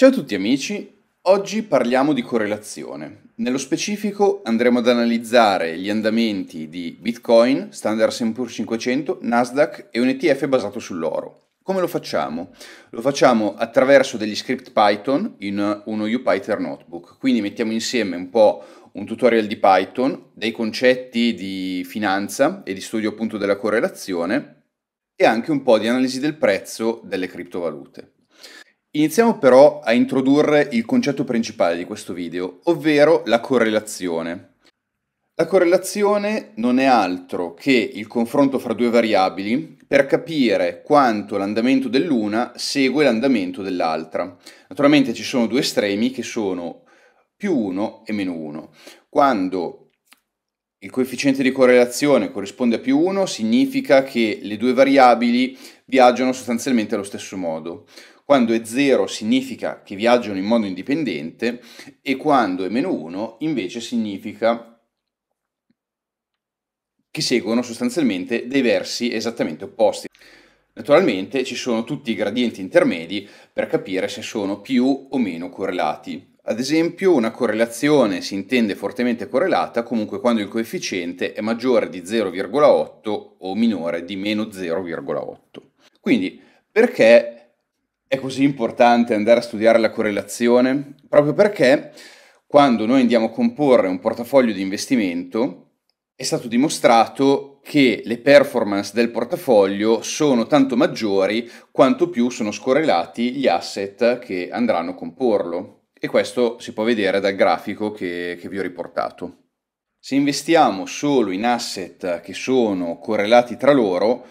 Ciao a tutti amici, oggi parliamo di correlazione. Nello specifico andremo ad analizzare gli andamenti di Bitcoin, Standard Poor's 500, Nasdaq e un ETF basato sull'oro. Come lo facciamo? Lo facciamo attraverso degli script Python in uno UPython notebook, quindi mettiamo insieme un po' un tutorial di Python, dei concetti di finanza e di studio appunto della correlazione e anche un po' di analisi del prezzo delle criptovalute. Iniziamo però a introdurre il concetto principale di questo video, ovvero la correlazione. La correlazione non è altro che il confronto fra due variabili per capire quanto l'andamento dell'una segue l'andamento dell'altra. Naturalmente ci sono due estremi che sono più 1 e meno 1. Quando il coefficiente di correlazione corrisponde a più 1 significa che le due variabili viaggiano sostanzialmente allo stesso modo. Quando è 0 significa che viaggiano in modo indipendente e quando è meno 1 invece significa che seguono sostanzialmente dei versi esattamente opposti. Naturalmente ci sono tutti i gradienti intermedi per capire se sono più o meno correlati. Ad esempio, una correlazione si intende fortemente correlata comunque quando il coefficiente è maggiore di 0,8 o minore di meno 0,8. Quindi, perché è così importante andare a studiare la correlazione proprio perché quando noi andiamo a comporre un portafoglio di investimento è stato dimostrato che le performance del portafoglio sono tanto maggiori quanto più sono scorrelati gli asset che andranno a comporlo. E questo si può vedere dal grafico che, che vi ho riportato. Se investiamo solo in asset che sono correlati tra loro,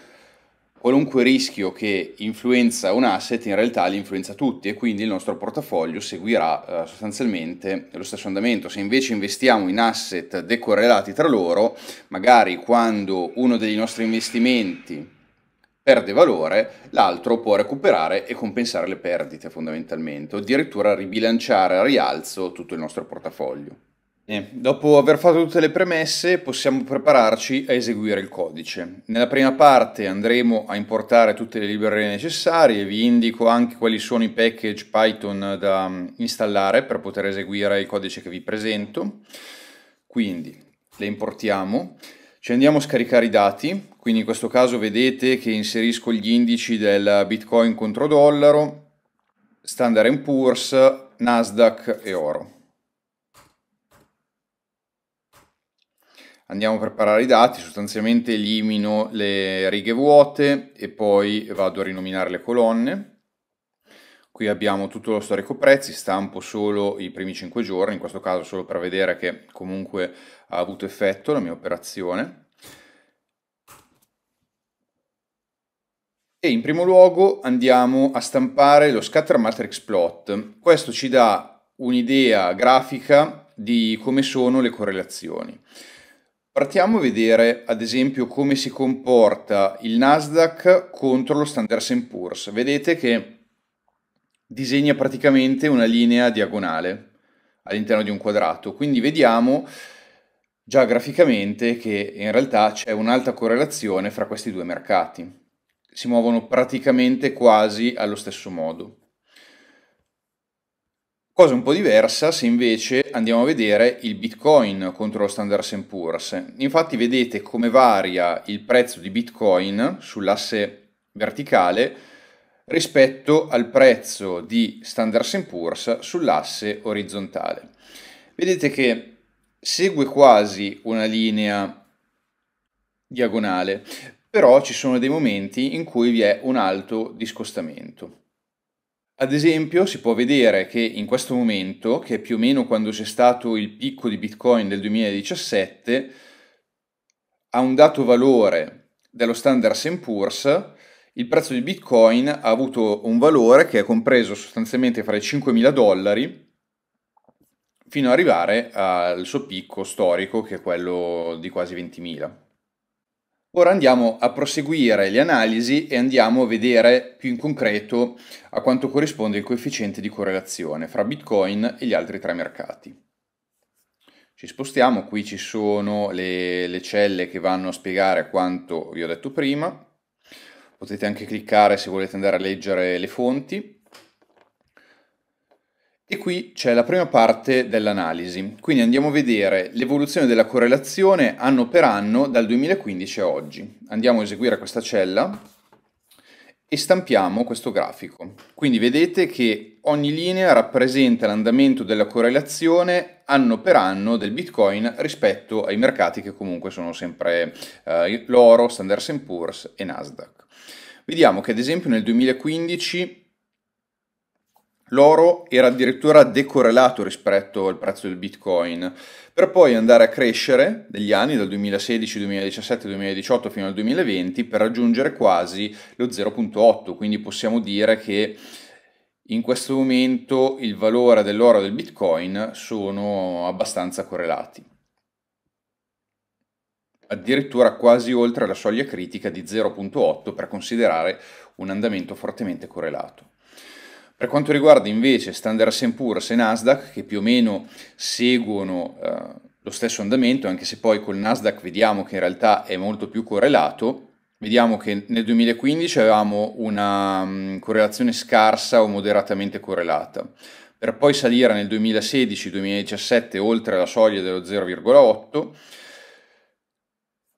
qualunque rischio che influenza un asset in realtà li influenza tutti e quindi il nostro portafoglio seguirà eh, sostanzialmente lo stesso andamento. Se invece investiamo in asset decorrelati tra loro, magari quando uno dei nostri investimenti perde valore, l'altro può recuperare e compensare le perdite fondamentalmente, o addirittura ribilanciare a rialzo tutto il nostro portafoglio. Bene, dopo aver fatto tutte le premesse possiamo prepararci a eseguire il codice. Nella prima parte andremo a importare tutte le librerie necessarie, vi indico anche quali sono i package Python da mm, installare per poter eseguire il codice che vi presento. Quindi le importiamo, ci andiamo a scaricare i dati, quindi in questo caso vedete che inserisco gli indici del Bitcoin contro dollaro, Standard Poor's, Nasdaq e oro. andiamo a preparare i dati, sostanzialmente elimino le righe vuote e poi vado a rinominare le colonne. Qui abbiamo tutto lo storico prezzi, stampo solo i primi 5 giorni, in questo caso solo per vedere che comunque ha avuto effetto la mia operazione. E in primo luogo andiamo a stampare lo scatter matrix plot. Questo ci dà un'idea grafica di come sono le correlazioni. Partiamo a vedere ad esempio come si comporta il Nasdaq contro lo Standard Poor's. Vedete che disegna praticamente una linea diagonale all'interno di un quadrato, quindi vediamo già graficamente che in realtà c'è un'alta correlazione fra questi due mercati. Si muovono praticamente quasi allo stesso modo. Cosa un po' diversa se invece andiamo a vedere il Bitcoin contro lo Standard Poor's. Infatti vedete come varia il prezzo di Bitcoin sull'asse verticale rispetto al prezzo di Standard Poor's sull'asse orizzontale. Vedete che segue quasi una linea diagonale, però ci sono dei momenti in cui vi è un alto discostamento. Ad esempio, si può vedere che in questo momento, che è più o meno quando c'è stato il picco di Bitcoin del 2017, a un dato valore dello standard Poor's, il prezzo di Bitcoin ha avuto un valore che è compreso sostanzialmente fra i 5.000 dollari fino ad arrivare al suo picco storico, che è quello di quasi 20.000. Ora andiamo a proseguire le analisi e andiamo a vedere più in concreto a quanto corrisponde il coefficiente di correlazione fra Bitcoin e gli altri tre mercati. Ci spostiamo, qui ci sono le, le celle che vanno a spiegare quanto vi ho detto prima. Potete anche cliccare se volete andare a leggere le fonti. E qui c'è la prima parte dell'analisi, quindi andiamo a vedere l'evoluzione della correlazione anno per anno dal 2015 a oggi. Andiamo a eseguire questa cella e stampiamo questo grafico. Quindi vedete che ogni linea rappresenta l'andamento della correlazione anno per anno del Bitcoin rispetto ai mercati che comunque sono sempre eh, l'oro, Standard Poor's e Nasdaq. Vediamo che ad esempio nel 2015 L'oro era addirittura decorrelato rispetto al prezzo del Bitcoin, per poi andare a crescere negli anni dal 2016, 2017, 2018 fino al 2020 per raggiungere quasi lo 0.8, quindi possiamo dire che in questo momento il valore dell'oro e del Bitcoin sono abbastanza correlati. Addirittura quasi oltre la soglia critica di 0.8 per considerare un andamento fortemente correlato. Per quanto riguarda invece Standard Poor's e Nasdaq, che più o meno seguono eh, lo stesso andamento, anche se poi col Nasdaq vediamo che in realtà è molto più correlato, Vediamo che nel 2015 avevamo una mm, correlazione scarsa o moderatamente correlata, per poi salire nel 2016-2017 oltre la soglia dello 0,8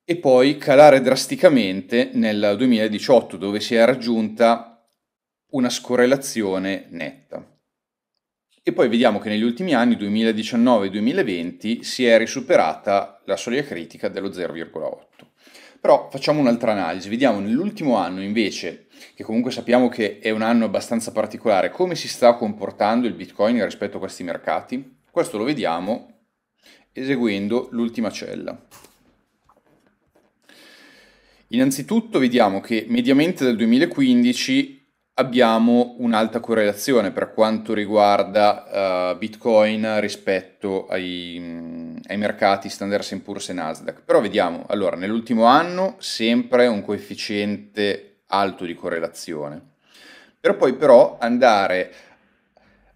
e poi calare drasticamente nel 2018 dove si è raggiunta una scorrelazione netta. E poi vediamo che negli ultimi anni, 2019-2020, si è risuperata la soglia critica dello 0,8. Però facciamo un'altra analisi, vediamo nell'ultimo anno invece, che comunque sappiamo che è un anno abbastanza particolare, come si sta comportando il Bitcoin rispetto a questi mercati? Questo lo vediamo eseguendo l'ultima cella. Innanzitutto vediamo che mediamente dal 2015 abbiamo un'alta correlazione per quanto riguarda uh, Bitcoin rispetto ai, mm, ai mercati Standard Poor's e Nasdaq. Però vediamo, allora, nell'ultimo anno sempre un coefficiente alto di correlazione, per poi però andare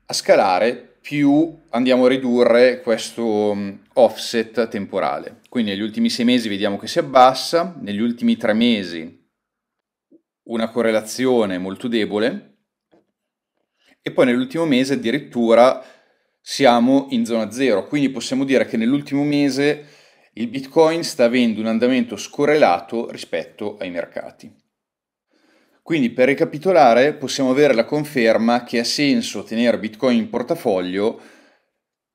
a scalare più andiamo a ridurre questo mm, offset temporale. Quindi negli ultimi sei mesi vediamo che si abbassa, negli ultimi tre mesi una correlazione molto debole e poi nell'ultimo mese addirittura siamo in zona zero, quindi possiamo dire che nell'ultimo mese il Bitcoin sta avendo un andamento scorrelato rispetto ai mercati. Quindi per ricapitolare possiamo avere la conferma che ha senso tenere Bitcoin in portafoglio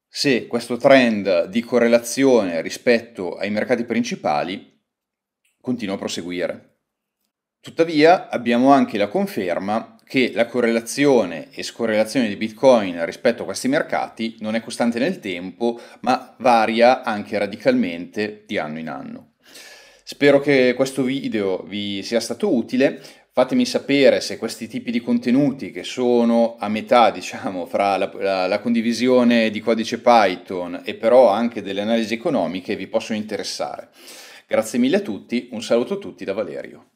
se questo trend di correlazione rispetto ai mercati principali continua a proseguire. Tuttavia abbiamo anche la conferma che la correlazione e scorrelazione di Bitcoin rispetto a questi mercati non è costante nel tempo, ma varia anche radicalmente di anno in anno. Spero che questo video vi sia stato utile. Fatemi sapere se questi tipi di contenuti che sono a metà, diciamo, fra la, la, la, condivisione di codice Python e però anche delle analisi economiche vi possono interessare. Grazie mille a tutti, un saluto a tutti da Valerio.